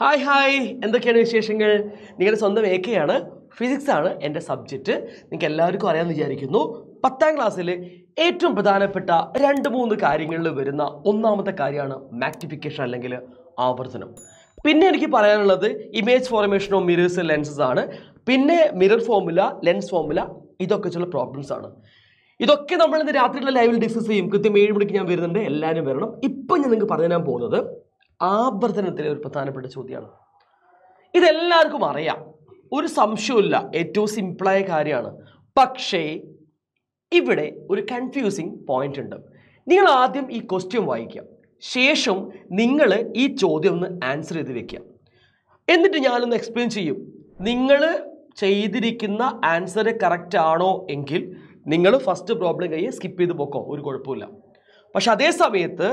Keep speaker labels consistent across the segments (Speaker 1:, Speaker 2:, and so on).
Speaker 1: Hi hi എന്തൊക്കെയാണ് വിശേഷങ്ങൾ നിങ്ങളുടെ സ്വന്തം എ കെ ആണ് ഫിസിക്സ് ആണ് എൻ്റെ സബ്ജക്റ്റ് നിങ്ങൾക്ക് എല്ലാവർക്കും അറിയാമെന്ന് വിചാരിക്കുന്നു പത്താം ക്ലാസ്സിൽ ഏറ്റവും പ്രധാനപ്പെട്ട രണ്ട് മൂന്ന് കാര്യങ്ങളിൽ വരുന്ന ഒന്നാമത്തെ കാര്യമാണ് മാക്ടിഫിക്കേഷൻ അല്ലെങ്കിൽ ആവർത്തനം പിന്നെ എനിക്ക് പറയാനുള്ളത് image formation of mirrors lenses ആണ് പിന്നെ മിറർ ഫോമുല ലെൻസ് ഫോമുല ഇതൊക്കെ ചില പ്രോബ്ലംസ് ആണ് ഇതൊക്കെ നമ്മൾ ഇന്ന് രാത്രിയുള്ള ലൈവിൽ ഡിസ്കസ് ചെയ്യും കൃത്യം ഏഴ് മണിക്ക് ഞാൻ വരുന്നുണ്ട് എല്ലാവരും വരണം ഇപ്പം ഞാൻ നിങ്ങൾക്ക് പറഞ്ഞു തരാൻ പോകുന്നത് ആവർത്തനത്തിലെ ഒരു പ്രധാനപ്പെട്ട ചോദ്യമാണ് ഇതെല്ലാവർക്കും അറിയാം ഒരു സംശയമില്ല ഏറ്റവും സിമ്പിളായ കാര്യമാണ് പക്ഷേ ഇവിടെ ഒരു കൺഫ്യൂസിങ് പോയിന്റ് ഉണ്ട് നിങ്ങൾ ആദ്യം ഈ ക്വസ്റ്റ്യൻ വായിക്കാം ശേഷം നിങ്ങൾ ഈ ചോദ്യം ഒന്ന് ആൻസർ ചെയ്ത് വെക്കുക എന്നിട്ട് ഞാനൊന്ന് എക്സ്പ്ലെയിൻ ചെയ്യും നിങ്ങൾ ചെയ്തിരിക്കുന്ന ആൻസർ കറക്റ്റ് ആണോ എങ്കിൽ നിങ്ങൾ ഫസ്റ്റ് പ്രോബ്ലം കയ്യെ സ്കിപ്പ് ചെയ്ത് പോക്കോ ഒരു കുഴപ്പമില്ല പക്ഷെ അതേ സമയത്ത്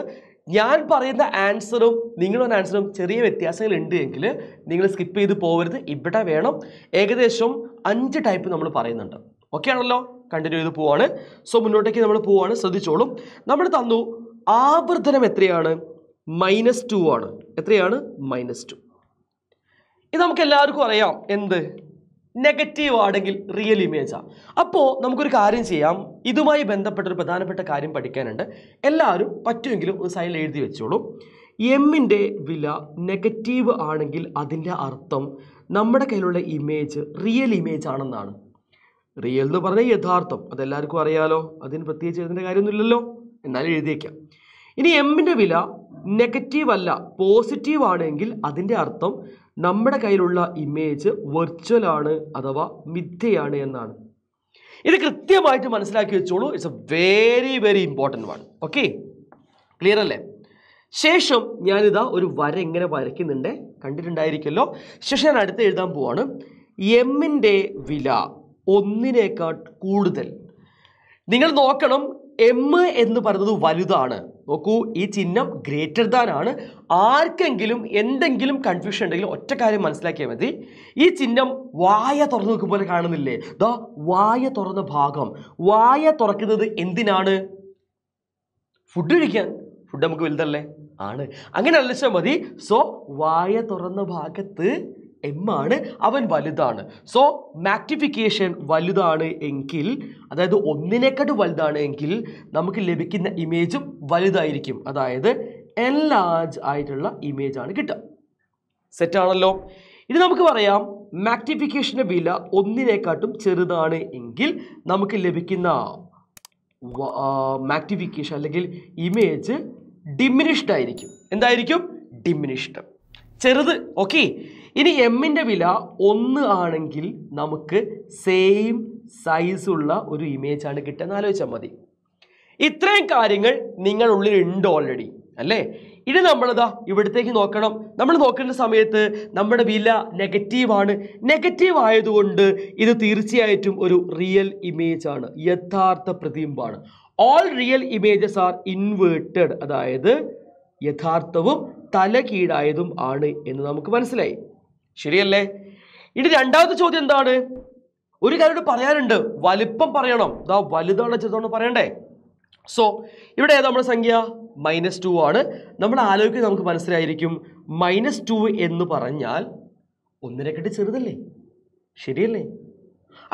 Speaker 1: ഞാൻ പറയുന്ന ആൻസറും നിങ്ങളുടെ ആൻസറും ചെറിയ വ്യത്യാസങ്ങൾ ഉണ്ട് എങ്കിൽ നിങ്ങൾ സ്കിപ്പ് ചെയ്ത് പോകരുത് ഇവിടെ വേണം ഏകദേശം അഞ്ച് ടൈപ്പ് നമ്മൾ പറയുന്നുണ്ട് ഓക്കെ ആണല്ലോ കണ്ടിന്യൂ ചെയ്ത് പോവാണ് സോ മുന്നോട്ടേക്ക് നമ്മൾ പോവാണ് ശ്രദ്ധിച്ചോളും നമ്മൾ തന്നു ആവർത്തനം എത്രയാണ് മൈനസ് ടു ആണ് എത്രയാണ് മൈനസ് ടു ഇത് നമുക്ക് എല്ലാവർക്കും അറിയാം എന്ത് നെഗറ്റീവ് ആണെങ്കിൽ റിയൽ ഇമേജാണ് അപ്പോൾ നമുക്കൊരു കാര്യം ചെയ്യാം ഇതുമായി ബന്ധപ്പെട്ട ഒരു പ്രധാനപ്പെട്ട കാര്യം പഠിക്കാനുണ്ട് എല്ലാവരും പറ്റുമെങ്കിലും ഒരു സൈഡിൽ എഴുതി വെച്ചോളൂ എമ്മിൻ്റെ വില നെഗറ്റീവ് ആണെങ്കിൽ അതിൻ്റെ അർത്ഥം നമ്മുടെ കയ്യിലുള്ള ഇമേജ് റിയൽ ഇമേജ് ആണെന്നാണ് റിയൽ എന്ന് പറഞ്ഞാൽ യഥാർത്ഥം അതെല്ലാവർക്കും അറിയാലോ അതിന് പ്രത്യേകിച്ച് എഴുതേണ്ട കാര്യമൊന്നുമില്ലല്ലോ എന്നാലും എഴുതിയേക്കാം ഇനി എമ്മിൻ്റെ വില നെഗറ്റീവ് അല്ല പോസിറ്റീവ് ആണെങ്കിൽ അതിൻ്റെ അർത്ഥം നമ്മുടെ കയ്യിലുള്ള ഇമേജ് വെർച്വൽ ആണ് അഥവാ മിഥ്യയാണ് എന്നാണ് ഇത് കൃത്യമായിട്ട് മനസ്സിലാക്കി വെച്ചോളൂ it's a very very important one okay clear അല്ലേ ശേഷം ഞാനിതാ ഒരു വര എങ്ങനെ വരയ്ക്കുന്നുണ്ട് കണ്ടിട്ടുണ്ടായിരിക്കല്ലോ ശേഷം ഞാൻ അടുത്ത് എഴുതാൻ പോവാണ് എമ്മിൻ്റെ വില ഒന്നിനേക്കാൾ കൂടുതൽ നിങ്ങൾ നോക്കണം എം എന്ന് പറയുന്നത് വലുതാണ് നോക്കൂ ഈ ചിഹ്നം ഗ്രേറ്റർ ദാൻ ആണ് ആർക്കെങ്കിലും എന്തെങ്കിലും കൺഫ്യൂഷൻ ഉണ്ടെങ്കിൽ ഒറ്റ കാര്യം മനസ്സിലാക്കിയാൽ മതി ഈ ചിഹ്നം വായ തുറന്നു നോക്കുമ്പോൾ കാണുന്നില്ലേ ദ വായ തുറന്ന ഭാഗം വായ തുറക്കുന്നത് എന്തിനാണ് ഫുഡ് കഴിക്കാൻ ഫുഡ് നമുക്ക് വലുതല്ലേ ആണ് അങ്ങനെ അല്ലെച്ചാൽ മതി സോ വായ തുറന്ന ഭാഗത്ത് എം ആണ് അവൻ വലുതാണ് സോ മാക്ടിഫിക്കേഷൻ വലുതാണ് എങ്കിൽ അതായത് ഒന്നിനെക്കാട്ട് വലുതാണ് എങ്കിൽ നമുക്ക് ലഭിക്കുന്ന ഇമേജും വലുതായിരിക്കും അതായത് എൻ ലാർജ് ആയിട്ടുള്ള ഇമേജ് ആണ് കിട്ടുക സെറ്റാണല്ലോ ഇത് നമുക്ക് പറയാം മാക്ടിഫിക്കേഷൻ്റെ വില ഒന്നിനെക്കാട്ടും ചെറുതാണ് എങ്കിൽ നമുക്ക് ലഭിക്കുന്ന മാക്ടിഫിക്കേഷൻ അല്ലെങ്കിൽ ഇമേജ് ഡിമിനിഷ്ഡ് ആയിരിക്കും എന്തായിരിക്കും ഡിമിനിഷ്ഡ് ചെറുത് ഓക്കെ ഇനി എമ്മിൻ്റെ വില ഒന്ന് ആണെങ്കിൽ നമുക്ക് സെയിം സൈസുള്ള ഒരു ഇമേജാണ് കിട്ടുന്നത് ആലോചിച്ചാൽ മതി ഇത്രയും കാര്യങ്ങൾ നിങ്ങളുള്ളിൽ ഉണ്ട് ഓൾറെഡി അല്ലേ ഇനി നമ്മളിതാ ഇവിടത്തേക്ക് നോക്കണം നമ്മൾ നോക്കേണ്ട സമയത്ത് നമ്മുടെ വില നെഗറ്റീവാണ് നെഗറ്റീവ് ആയതുകൊണ്ട് ഇത് തീർച്ചയായിട്ടും ഒരു റിയൽ ഇമേജ് ആണ് യഥാർത്ഥ പ്രതിബിംബാണ് all real images are inverted അതായത് യഥാർത്ഥവും തലകീഴായതും ആണ് എന്ന് നമുക്ക് മനസ്സിലായി ശരിയല്ലേ ഇനി രണ്ടാമത്തെ ചോദ്യം എന്താണ് ഒരു കാര്യം പറയാനുണ്ട് വലിപ്പം പറയണം ഇതാ വലുതാണ് ചെറുതാണ് പറയണ്ടേ സോ ഇവിടെ നമ്മുടെ സംഖ്യ മൈനസ് ടു ആണ് നമ്മൾ ആലോചിക്കുന്നത് നമുക്ക് മനസ്സിലായിരിക്കും മൈനസ് ടു എന്ന് പറഞ്ഞാൽ ഒന്നിനെക്കെട്ട് ചെറുതല്ലേ ശരിയല്ലേ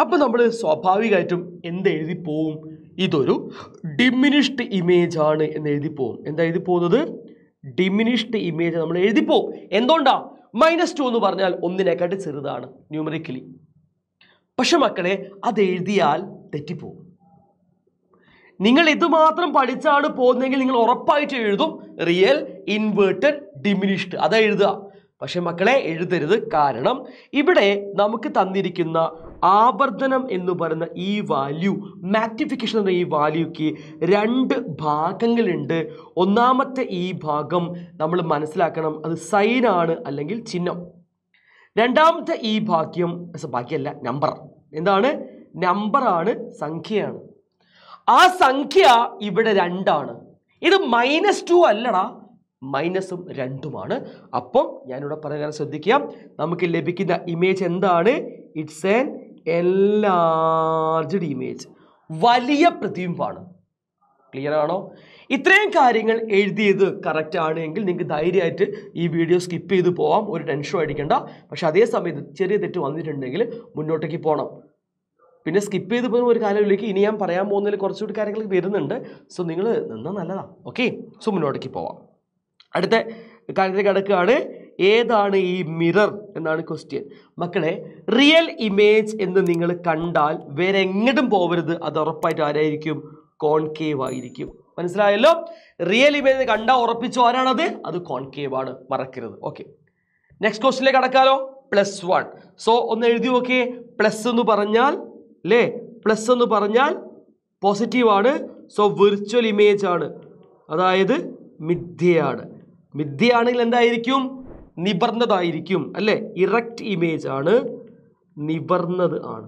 Speaker 1: അപ്പോൾ നമ്മൾ സ്വാഭാവികമായിട്ടും എന്ത് എഴുതി പോവും ഇതൊരു ഡിമിനിഷ്ഡ് ഇമേജ് ആണ് എന്ന് എഴുതി പോവും എന്താ എഴുതി പോകുന്നത് ഡിമിനിഷ്ഡ് ഇമേജ് നമ്മൾ എഴുതി പോവും എന്തുകൊണ്ടാണ് മൈനസ് ടു എന്ന് പറഞ്ഞാൽ ഒന്നിനെക്കാട്ടി ചെറുതാണ് ന്യൂമറിക്കലി പക്ഷെ മക്കളെ അത് എഴുതിയാൽ തെറ്റിപ്പോകും നിങ്ങൾ ഇതുമാത്രം പഠിച്ചാണ് പോകുന്നതെങ്കിൽ നിങ്ങൾ ഉറപ്പായിട്ട് എഴുതും റിയൽ ഇൻവേർട്ടഡ് ഡിമിനിഷ്ഡ് അതാ എഴുതുക പക്ഷെ മക്കളെ എഴുതരുത് കാരണം ഇവിടെ നമുക്ക് തന്നിരിക്കുന്ന ആവർത്തനം എന്ന് പറയുന്ന ഈ വാല്യൂ മാറ്റിഫിക്കേഷൻ എന്ന ഈ വാല്യൂക്ക് രണ്ട് ഭാഗങ്ങളുണ്ട് ഒന്നാമത്തെ ഈ ഭാഗം നമ്മൾ മനസ്സിലാക്കണം അത് സൈനാണ് അല്ലെങ്കിൽ ചിഹ്നം രണ്ടാമത്തെ ഈ ഭാഗ്യം ഭാഗ്യമല്ല നമ്പർ എന്താണ് നമ്പറാണ് സംഖ്യയാണ് ആ സംഖ്യ ഇവിടെ രണ്ടാണ് ഇത് മൈനസ് ടു അല്ലടാ മൈനസും രണ്ടുമാണ് അപ്പം ഞാനിവിടെ പറയാൻ ശ്രദ്ധിക്കുക നമുക്ക് ലഭിക്കുന്ന ഇമേജ് എന്താണ് ഇറ്റ്സ് ആൻ എല്ലാർജ്ഡ് ഇമേജ് വലിയ പ്രതിബിംബമാണ് ക്ലിയർ ആണോ ഇത്രയും കാര്യങ്ങൾ എഴുതിയത് കറക്റ്റ് ആണ് എങ്കിൽ നിങ്ങൾക്ക് ധൈര്യമായിട്ട് ഈ വീഡിയോ സ്കിപ്പ് ചെയ്ത് പോവാം ഒരു ടെൻഷനും അടിക്കണ്ട പക്ഷെ അതേ സമയത്ത് ചെറിയ തെറ്റ് വന്നിട്ടുണ്ടെങ്കിൽ മുന്നോട്ടേക്ക് പോകണം പിന്നെ സ്കിപ്പ് ചെയ്ത് പോകുന്ന ഒരു കാലത്തിലേക്ക് ഇനി ഞാൻ പറയാൻ പോകുന്നതിൽ കുറച്ചുകൂടി കാര്യങ്ങൾ വരുന്നുണ്ട് സോ നിങ്ങൾ നിന്നാൽ നല്ലതാണ് ഓക്കെ സോ മുന്നോട്ടേക്ക് പോവാം അടുത്ത കാര്യത്തിലേക്ക് അടുക്കുകയാണ് ഏതാണ് ഈ മിറർ എന്നാണ് ക്വസ്റ്റ്യൻ മക്കളെ റിയൽ ഇമേജ് എന്ന് നിങ്ങൾ കണ്ടാൽ വേറെ എങ്ങോട്ടും പോവരുത് അത് ഉറപ്പായിട്ട് ആരായിരിക്കും കോൺകേവ് ആയിരിക്കും മനസ്സിലായല്ലോ റിയൽ ഇമേജ് കണ്ടാൽ ഉറപ്പിച്ചു ആരാണത് അത് കോൺകേവ് ആണ് മറക്കരുത് ഓക്കെ നെക്സ്റ്റ് ക്വസ്റ്റിനിലേക്ക് കടക്കാലോ പ്ലസ് വൺ സോ ഒന്ന് എഴുതി നോക്കിയേ പ്ലസ് എന്ന് പറഞ്ഞാൽ അല്ലേ പ്ലസ് എന്ന് പറഞ്ഞാൽ പോസിറ്റീവ് ആണ് സോ വിർച്വൽ ഇമേജ് ആണ് അതായത് മിഥ്യയാണ് മിഥ്യയാണെങ്കിൽ എന്തായിരിക്കും നിവർന്നതായിരിക്കും അല്ലേ ഇറക്റ്റ് ഇമേജ് ആണ് നിവർന്നത് ആണ്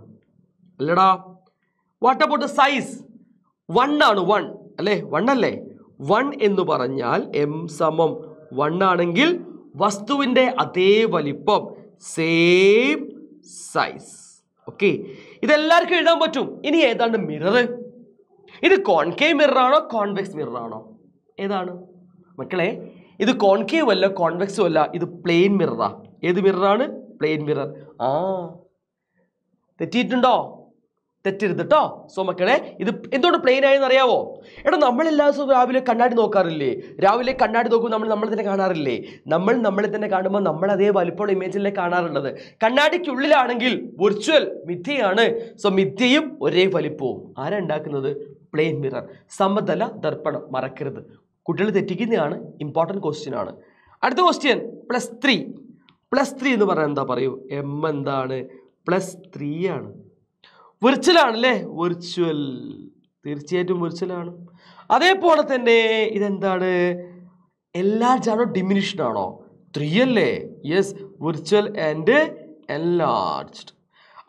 Speaker 1: അല്ലടാ വാട്ട് അബൌട്ട് സൈസ് വൺ ആണ് വൺ അല്ലേ വൺ അല്ലേ വൺ എന്ന് പറഞ്ഞാൽ എം സമം വൺ ആണെങ്കിൽ വസ്തുവിൻ്റെ അതേ വലിപ്പം സെയിം സൈസ് ഓക്കെ ഇതെല്ലാവർക്കും എഴുതാൻ പറ്റും ഇനി ഏതാണ് മിറർ ഇത് കോൺകേവ് മിററാണോ കോൺവെക്സ് മിററാണോ ഏതാണ് മക്കളെ ഇത് കോൺകേവ് അല്ല കോൺവെക്സും അല്ല ഇത് പ്ലെയിൻ മിററാ ഏത് മിററാണ് പ്ലെയിൻ മിറർ ആ തെറ്റിയിട്ടുണ്ടോ തെറ്റരുത് കേട്ടോ സോ മക്കളെ ഇത് എന്തുകൊണ്ട് പ്ലെയിൻ ആയെന്ന് അറിയാവോ എടാ നമ്മൾ എല്ലാ ദിവസവും രാവിലെ കണ്ണാടി നോക്കാറില്ലേ രാവിലെ കണ്ണാടി നോക്കുമ്പോൾ നമ്മൾ നമ്മളെ തന്നെ കാണാറില്ലേ നമ്മൾ നമ്മളെ തന്നെ കാണുമ്പോൾ നമ്മൾ അതേ വലുപ്പമുള്ള ഇമേജിലേ കാണാറുള്ളത് കണ്ണാടിക്കുള്ളിലാണെങ്കിൽ വിർച്വൽ മിഥ്യയാണ് സോ മിഥ്യയും ഒരേ വലിപ്പവും ആരാണ് ഉണ്ടാക്കുന്നത് പ്ലെയിൻ മിറർ സമതല ദർപ്പണം മറക്കരുത് കുട്ടികൾ തെറ്റിക്കുന്നതാണ് ഇമ്പോർട്ടൻറ്റ് ക്വസ്റ്റ്യൻ ആണ് അടുത്ത question plus three plus three എന്ന് പറഞ്ഞാൽ എന്താ പറയൂ എം എന്താണ് പ്ലസ് ത്രീ ആണ് വിർച്വലാണ് അല്ലേ വിർച്വൽ തീർച്ചയായിട്ടും വിർച്വലാണ് അതേപോലെ തന്നെ ഇതെന്താണ് എല്ലാ ജാണോ ഡിമിനിഷൻ ആണോ ത്രീ അല്ലേ യെസ് വിർച്വൽ ആൻഡ് എൻലാർജ്ഡ്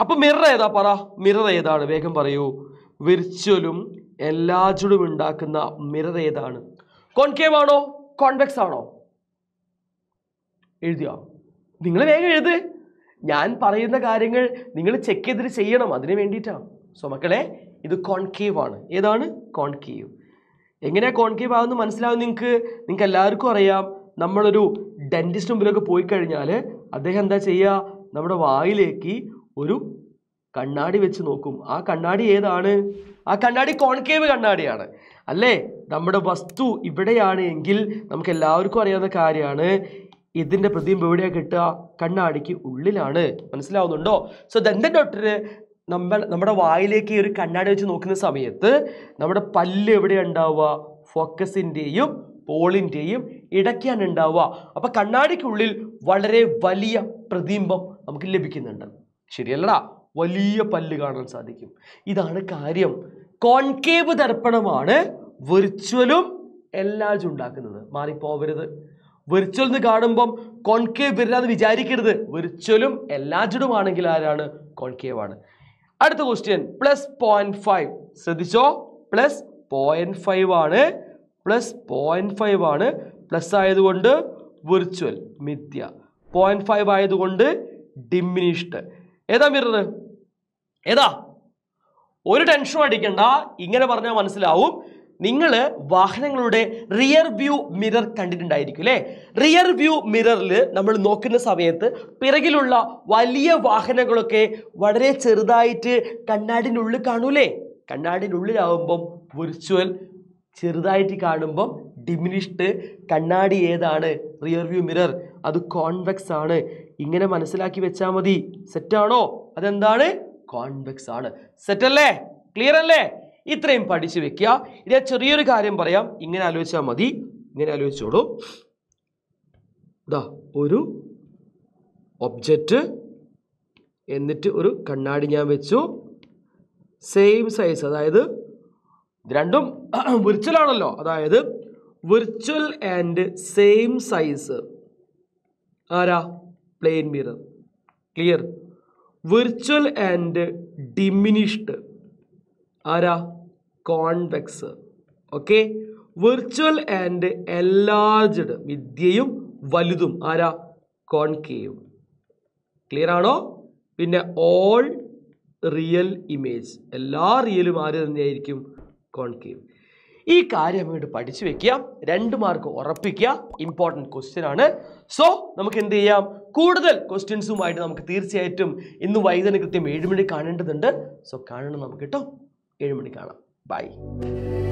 Speaker 1: അപ്പം മിറർ ഏതാ പറ മിറർ ഏതാണ് വേഗം പറയൂ വിർച്വലും എല്ലാജുടും ഉണ്ടാക്കുന്ന മിറർ ഏതാണ് കോൺകേവ് ആണോ കോൺവെക്സ് ആണോ എഴുതിയോ നിങ്ങൾ വേഗം എഴുത് ഞാൻ പറയുന്ന കാര്യങ്ങൾ നിങ്ങൾ ചെക്ക് ചെയ്തിട്ട് ചെയ്യണം അതിന് വേണ്ടിയിട്ടാണ് സോ മക്കളെ ഇത് കോൺകേവ് ആണ് ഏതാണ് കോൺകേവ് എങ്ങനെയാണ് കോൺകേവ് ആവുമെന്ന് മനസ്സിലാവും നിങ്ങൾക്ക് നിങ്ങൾക്ക് എല്ലാവർക്കും അറിയാം നമ്മളൊരു ഡെൻറ്റിസ്റ്റ് മുമ്പിലൊക്കെ പോയി കഴിഞ്ഞാൽ അദ്ദേഹം എന്താ ചെയ്യുക നമ്മുടെ വായിലേക്ക് ഒരു കണ്ണാടി വെച്ച് നോക്കും ആ കണ്ണാടി ഏതാണ് ആ കണ്ണാടി കോൺകേവ് കണ്ണാടിയാണ് അല്ലേ നമ്മുടെ വസ്തു ഇവിടെയാണ് എങ്കിൽ നമുക്ക് എല്ലാവർക്കും അറിയാവുന്ന കാര്യമാണ് ഇതിൻ്റെ പ്രതിബിംബം എവിടെയാണ് കിട്ടുക കണ്ണാടിക്ക് ഉള്ളിലാണ് മനസ്സിലാവുന്നുണ്ടോ സോ ദന്ത ഡോക്ടർ നമ്മൾ നമ്മുടെ വായിലേക്ക് ഒരു കണ്ണാടി വെച്ച് നോക്കുന്ന സമയത്ത് നമ്മുടെ പല്ല് എവിടെയാണ് ഉണ്ടാവുക ഫോക്കസിൻ്റെയും പോളിൻ്റെയും ഇടയ്ക്കാണ് ഉണ്ടാവുക അപ്പോൾ കണ്ണാടിക്കുള്ളിൽ വളരെ വലിയ പ്രതിബിംബം നമുക്ക് ലഭിക്കുന്നുണ്ട് ശരിയല്ലടാ വലിയ പല്ല് കാണാൻ സാധിക്കും ഇതാണ് കാര്യം കോൺകേവ് ദർപ്പണമാണ് വെർച്വലും എല്ലാജും ഉണ്ടാക്കുന്നത് മാറിപ്പോവരുത് വെർച്വൽ എന്ന് കാണുമ്പം കോൺകേവ് വരില്ല എന്ന് വിചാരിക്കരുത് വെർച്വലും എല്ലാജിടും ആണെങ്കിൽ ആരാണ് കോൺകേവ് ആണ് അടുത്ത ക്വസ്റ്റ്യൻ പ്ലസ് പോയിന്റ് ഫൈവ് ശ്രദ്ധിച്ചോ പ്ലസ് പോയിന്റ് ഫൈവ് ആണ് പ്ലസ് പോയിന്റ് ഫൈവ് ആണ് പ്ലസ് ആയതുകൊണ്ട് വെർച്വൽ മിഥ്യ പോയിന്റ് ഫൈവ് ആയതുകൊണ്ട് ഡിമിനിഷ്ഡ് ഏതാ മിറർ ഏതാ ഒരു ടെൻഷനും അടിക്കണ്ട ഇങ്ങനെ പറഞ്ഞാൽ മനസ്സിലാവും നിങ്ങൾ വാഹനങ്ങളുടെ റിയർ വ്യൂ മിറർ കണ്ടിട്ടുണ്ടായിരിക്കും അല്ലേ റിയർ വ്യൂ മിററിൽ നമ്മൾ നോക്കുന്ന സമയത്ത് പിറകിലുള്ള വലിയ വാഹനങ്ങളൊക്കെ വളരെ ചെറുതായിട്ട് കണ്ണാടിനുള്ളിൽ കാണൂലേ കണ്ണാടിനുള്ളിലാവുമ്പം വിർച്വൽ ചെറുതായിട്ട് കാണുമ്പം ഡിമിനിഷ്ഡ് കണ്ണാടി ഏതാണ് റിയർ വ്യൂ മിറർ അത് കോൺവെക്സ് ആണ് ഇങ്ങനെ മനസ്സിലാക്കി വെച്ചാൽ മതി സെറ്റാണോ അതെന്താണ് കോൺവെക്സ് ആണ് സെറ്റല്ലേ ക്ലിയർ അല്ലേ ഇത്രയും പഠിച്ചു വെക്കുക ഇനി ചെറിയൊരു കാര്യം പറയാം ഇങ്ങനെ ആലോചിച്ചാൽ മതി ഇങ്ങനെ ആലോചിച്ചോളൂ ഇതാ ഒരു ഒബ്ജക്റ്റ് എന്നിട്ട് ഒരു കണ്ണാടി ഞാൻ വെച്ചു സെയിം സൈസ് അതായത് രണ്ടും വിർച്വലാണല്ലോ അതായത് വിർച്വൽ ആൻഡ് സെയിം സൈസ് ആരാ plain mirror clear virtual and diminished ആരാ convex okay virtual and enlarged വിദ്യയും വലുതും ആരാ കോൺകേവ് ക്ലിയർ ആണോ പിന്നെ ഓൾ റിയൽ ഇമേജ് എല്ലാ റിയലും ആര് തന്നെയായിരിക്കും കോൺകേവ് ഈ കാര്യം അങ്ങോട്ട് പഠിച്ചു വെക്കുക രണ്ട് മാർക്ക് ഉറപ്പിക്കുക ഇമ്പോർട്ടൻറ്റ് ക്വസ്റ്റ്യൻ ആണ് സോ നമുക്ക് എന്ത് ചെയ്യാം കൂടുതൽ ക്വസ്റ്റ്യൻസുമായിട്ട് നമുക്ക് തീർച്ചയായിട്ടും ഇന്ന് വൈകുന്നേരം കൃത്യം ഏഴുമണി കാണേണ്ടതുണ്ട് സോ കാണണം നമുക്ക് കേട്ടോ ഏഴുമണി കാണാം Bye.